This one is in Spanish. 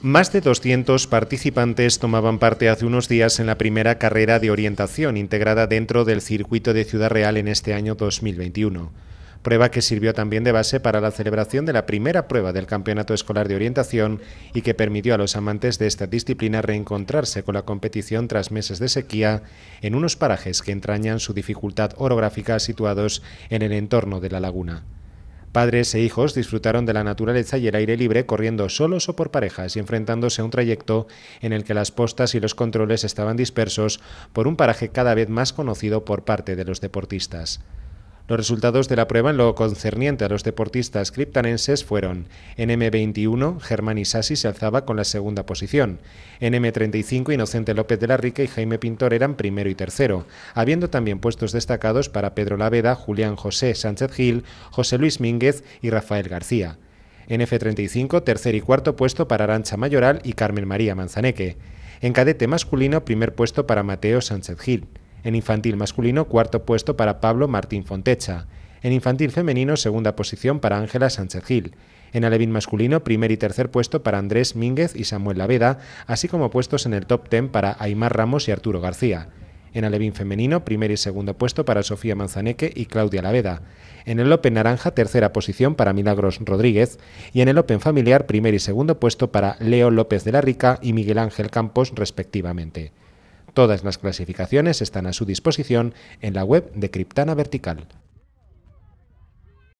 Más de 200 participantes tomaban parte hace unos días en la primera carrera de orientación integrada dentro del circuito de Ciudad Real en este año 2021, prueba que sirvió también de base para la celebración de la primera prueba del Campeonato Escolar de Orientación y que permitió a los amantes de esta disciplina reencontrarse con la competición tras meses de sequía en unos parajes que entrañan su dificultad orográfica situados en el entorno de la laguna. Padres e hijos disfrutaron de la naturaleza y el aire libre corriendo solos o por parejas y enfrentándose a un trayecto en el que las postas y los controles estaban dispersos por un paraje cada vez más conocido por parte de los deportistas. Los resultados de la prueba en lo concerniente a los deportistas criptanenses fueron en M21 Germán Isasi se alzaba con la segunda posición, en M35 Inocente López de la Rica y Jaime Pintor eran primero y tercero, habiendo también puestos destacados para Pedro Laveda, Julián José Sánchez Gil, José Luis Mínguez y Rafael García. En F35 tercer y cuarto puesto para Arancha Mayoral y Carmen María Manzaneque. En cadete masculino primer puesto para Mateo Sánchez Gil. En infantil masculino, cuarto puesto para Pablo Martín Fontecha. En infantil femenino, segunda posición para Ángela Sánchez Gil. En alevín masculino, primer y tercer puesto para Andrés Mínguez y Samuel Laveda, así como puestos en el top ten para Aymar Ramos y Arturo García. En alevín femenino, primer y segundo puesto para Sofía Manzaneque y Claudia Laveda. En el Open Naranja, tercera posición para Milagros Rodríguez. Y en el Open Familiar, primer y segundo puesto para Leo López de la Rica y Miguel Ángel Campos, respectivamente. Todas las clasificaciones están a su disposición en la web de Criptana Vertical.